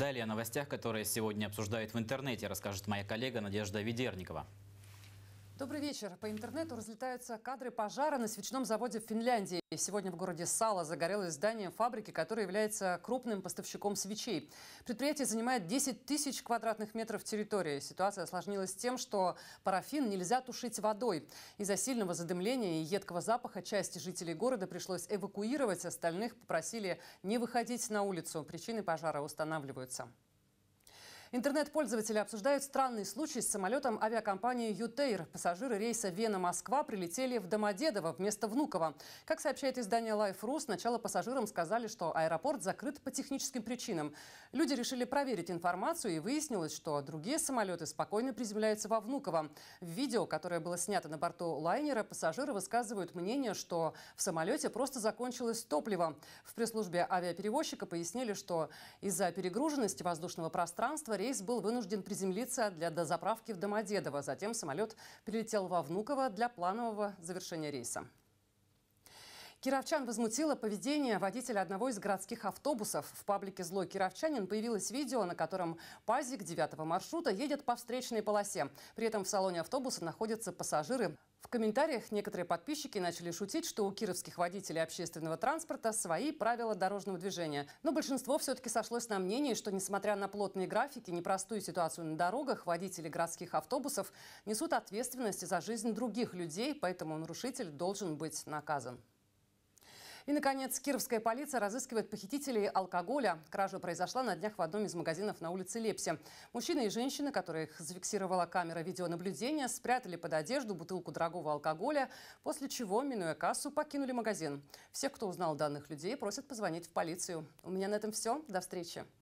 Далее о новостях, которые сегодня обсуждают в интернете, расскажет моя коллега Надежда Ведерникова. Добрый вечер. По интернету разлетаются кадры пожара на свечном заводе в Финляндии. Сегодня в городе Сала загорелось здание фабрики, которое является крупным поставщиком свечей. Предприятие занимает 10 тысяч квадратных метров территории. Ситуация осложнилась тем, что парафин нельзя тушить водой. Из-за сильного задымления и едкого запаха части жителей города пришлось эвакуировать, остальных попросили не выходить на улицу. Причины пожара устанавливаются. Интернет-пользователи обсуждают странный случай с самолетом авиакомпании «Ютейр». Пассажиры рейса «Вена-Москва» прилетели в Домодедово вместо Внуково. Как сообщает издание Life.ru, сначала пассажирам сказали, что аэропорт закрыт по техническим причинам. Люди решили проверить информацию, и выяснилось, что другие самолеты спокойно приземляются во Внуково. В видео, которое было снято на борту лайнера, пассажиры высказывают мнение, что в самолете просто закончилось топливо. В пресс-службе авиаперевозчика пояснили, что из-за перегруженности воздушного пространства рейс был вынужден приземлиться для дозаправки в Домодедово. Затем самолет прилетел во Внуково для планового завершения рейса. Кировчан возмутило поведение водителя одного из городских автобусов. В паблике «Злой кировчанин» появилось видео, на котором пазик 9 маршрута едет по встречной полосе. При этом в салоне автобуса находятся пассажиры. В комментариях некоторые подписчики начали шутить, что у кировских водителей общественного транспорта свои правила дорожного движения. Но большинство все-таки сошлось на мнении, что несмотря на плотные графики, непростую ситуацию на дорогах, водители городских автобусов несут ответственность за жизнь других людей, поэтому нарушитель должен быть наказан. И, наконец, кировская полиция разыскивает похитителей алкоголя. Кража произошла на днях в одном из магазинов на улице Лепси. Мужчины и женщины, которых зафиксировала камера видеонаблюдения, спрятали под одежду бутылку дорогого алкоголя, после чего, минуя кассу, покинули магазин. Всех, кто узнал данных людей, просят позвонить в полицию. У меня на этом все. До встречи.